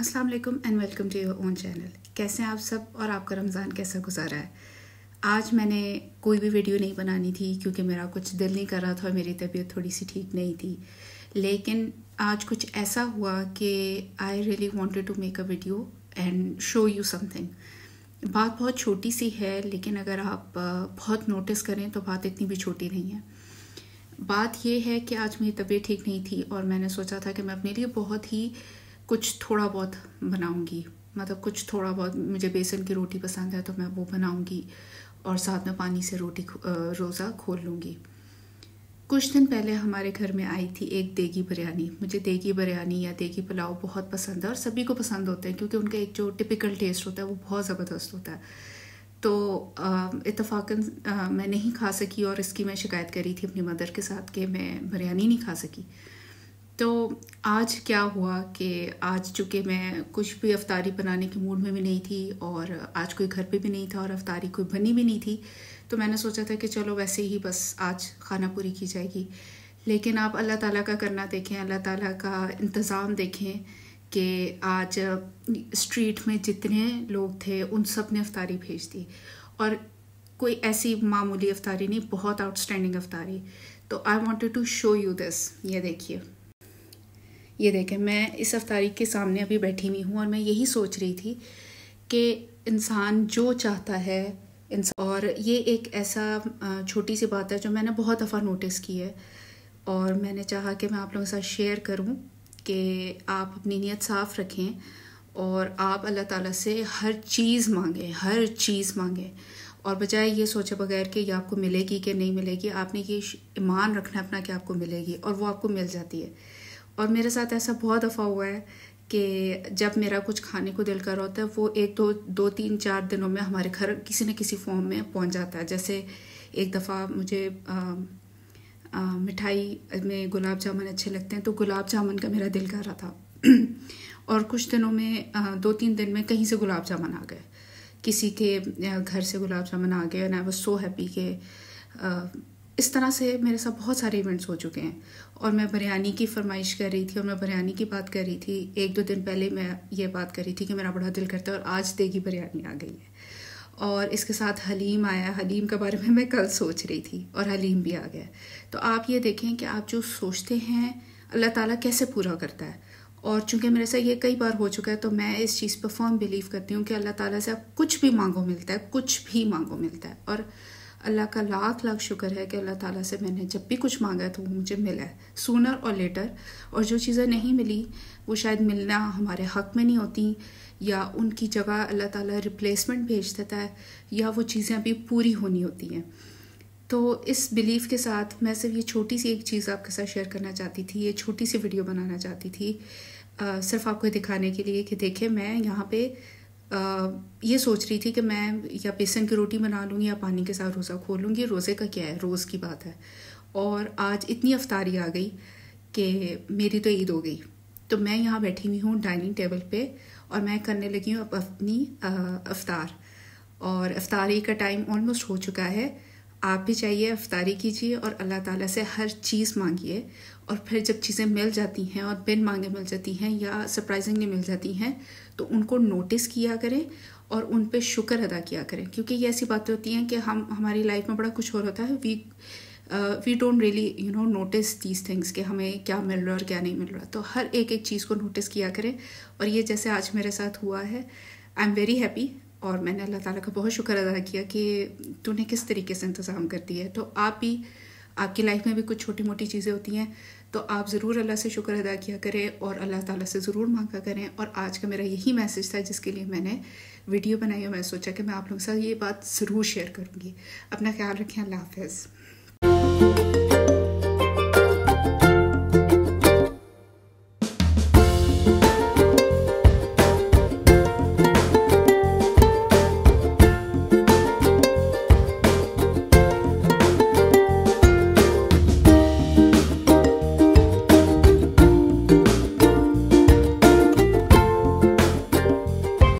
Aslam and welcome to your own channel कैसे हैं आप सब और आपका रमज़ान कैसा गुजारा है आज मैंने कोई भी वीडियो नहीं बनानी थी क्योंकि मेरा कुछ दिल नहीं कर रहा था और मेरी तबीयत थोड़ी सी ठीक नहीं थी लेकिन आज कुछ ऐसा हुआ कि I really wanted to make a video and show you something बात बहुत छोटी सी है लेकिन अगर आप बहुत नोटिस करें तो बात इतनी भी छोटी नहीं है बात यह है कि आज मेरी तबीयत ठीक नहीं थी और मैंने सोचा था कि मैं अपने लिए बहुत ही कुछ थोड़ा बहुत बनाऊंगी मतलब कुछ थोड़ा बहुत मुझे बेसन की रोटी पसंद है तो मैं वो बनाऊंगी और साथ में पानी से रोटी रोज़ा खोल लूँगी कुछ दिन पहले हमारे घर में आई थी एक देगी बिरयानी मुझे देगी बिरयानी या देगी पुलाव बहुत पसंद है और सभी को पसंद होते हैं क्योंकि उनका एक जो टिपिकल टेस्ट होता है वो बहुत ज़बरदस्त होता है तो इतफाक़न मैं नहीं खा सकी और इसकी मैं शिकायत करी थी अपनी मदर के साथ कि मैं बिरयानी नहीं खा सकी तो आज क्या हुआ कि आज चूँकि मैं कुछ भी अफ्तारी बनाने के मूड में भी नहीं थी और आज कोई घर पे भी नहीं था और अफ्तारी कोई बनी भी नहीं थी तो मैंने सोचा था कि चलो वैसे ही बस आज खाना पूरी की जाएगी लेकिन आप अल्लाह ताला का करना देखें अल्लाह ताला का इंतज़ाम देखें कि आज स्ट्रीट में जितने लोग थे उन सब ने अफ्तारी भेज दी और कोई ऐसी मामूली अफ्तारी नहीं बहुत आउटस्टैंडिंग अफ्तारी तो I wanted to show you this ये देखिए ये देखें मैं इस अफ्तारी के सामने अभी बैठी हुई हूँ और मैं यही सोच रही थी कि इंसान जो चाहता है और ये एक ऐसा छोटी सी बात है जो मैंने बहुत दफ़ा नोटिस की है और मैंने चाहा कि मैं आप लोगों के साथ शेयर करूं कि आप अपनी नीयत साफ़ रखें और आप अल्लाह ताला से हर चीज़ मांगें हर चीज़ मांगें और बजाय ये सोचे बगैर कि ये आपको मिलेगी कि नहीं मिलेगी आपने ये ईमान रखना अपना कि आपको मिलेगी और वो आपको मिल जाती है और मेरे साथ ऐसा बहुत दफ़ा हुआ है कि जब मेरा कुछ खाने को दिल कर रहा होता है वो एक दो दो तीन चार दिनों में हमारे घर किसी न किसी फॉर्म में पहुंच जाता है जैसे एक दफ़ा मुझे आ, आ, मिठाई में गुलाब जामुन अच्छे लगते हैं तो गुलाब जामुन का मेरा दिल कर रहा था और कुछ दिनों में आ, दो तीन दिन में कहीं से गुलाब जामुन आ गए किसी के घर से गुलाब जामुन आ गए and I was so happy के इस तरह से मेरे साथ बहुत सारे इवेंट्स हो चुके हैं और मैं बिरयानी की फरमाइश कर रही थी और मैं बिरयानी की बात कर रही थी एक दो दिन पहले मैं ये बात कर रही थी कि मेरा बड़ा दिल करता है और आज देगी बिरयानी आ गई है और इसके साथ हलीम आया हलीम के बारे में मैं कल सोच रही थी और हलीम भी आ गया तो आप ये देखें कि आप जो सोचते हैं अल्लाह ताला कैसे पूरा करता है और चूंकि मेरे साथ ये कई बार हो चुका है तो मैं इस चीज़ पर फॉर्म बिलीव करती हूँ कि अल्लाह ताला से आप कुछ भी मांगो मिलता है कुछ भी मांगो मिलता है और अल्लाह का लाख लाख शुक्र है कि अल्लाह ताला से मैंने जब भी कुछ मांगा तो वो मुझे मिला है सूनर और लेटर और जो चीज़ें नहीं मिली वो शायद मिलना हमारे हक में नहीं होती या उनकी जगह अल्लाह ताला रिप्लेसमेंट भेज देता है या वो चीज़ें अभी पूरी होनी होती हैं तो इस बिलीफ के साथ मैं सिर्फ ये छोटी सी एक चीज़ आपके साथ शेयर करना चाहती थी ये छोटी सी वीडियो बनाना चाहती थी आ, सिर्फ आपको दिखाने के लिए कि देखें मैं यहाँ पर ये सोच रही थी कि मैं या बेसन की रोटी बना लूँगी या पानी के साथ रोज़ा खोल लूँगी रोज़े का क्या है रोज़ की बात है और आज इतनी अफ्तारी आ गई कि मेरी तो ईद हो गई तो मैं यहाँ बैठी हुई हूँ डाइनिंग टेबल पे और मैं करने लगी हूँ अब अपनी अफ्तार और अफ्तारी का टाइम ऑलमोस्ट हो चुका है आप भी चाहिए अफ्तारी कीजिए और अल्लाह ताला से हर चीज़ मांगिए और फिर जब चीज़ें मिल जाती हैं और बिन मांगे मिल जाती हैं या सरप्राइजिंगली मिल जाती हैं तो उनको नोटिस किया करें और उन पर शुक्र अदा किया करें क्योंकि ये ऐसी बातें होती हैं कि हम हमारी लाइफ में बड़ा कुछ और होता है we we don't really you know notice these things कि हमें क्या मिल रहा है और क्या नहीं मिल रहा तो हर एक एक चीज़ को नोटिस किया करें और ये जैसे आज मेरे साथ हुआ है आई एम वेरी हैप्पी और मैंने अल्लाह ताला का बहुत शुक्र अदा किया कि तूने किस तरीके से इंतज़ाम कर दिया है तो आप भी आपकी लाइफ में भी कुछ छोटी मोटी चीज़ें होती हैं तो आप ज़रूर अल्लाह से शुक्र अदा किया करें और अल्लाह ताला से ज़रूर मांगा करें और आज का मेरा यही मैसेज था जिसके लिए मैंने वीडियो बनाई और मैंने सोचा कि मैं आप लोगों के साथ ये बात ज़रूर शेयर करूँगी अपना ख्याल रखें अल्लाह हाफ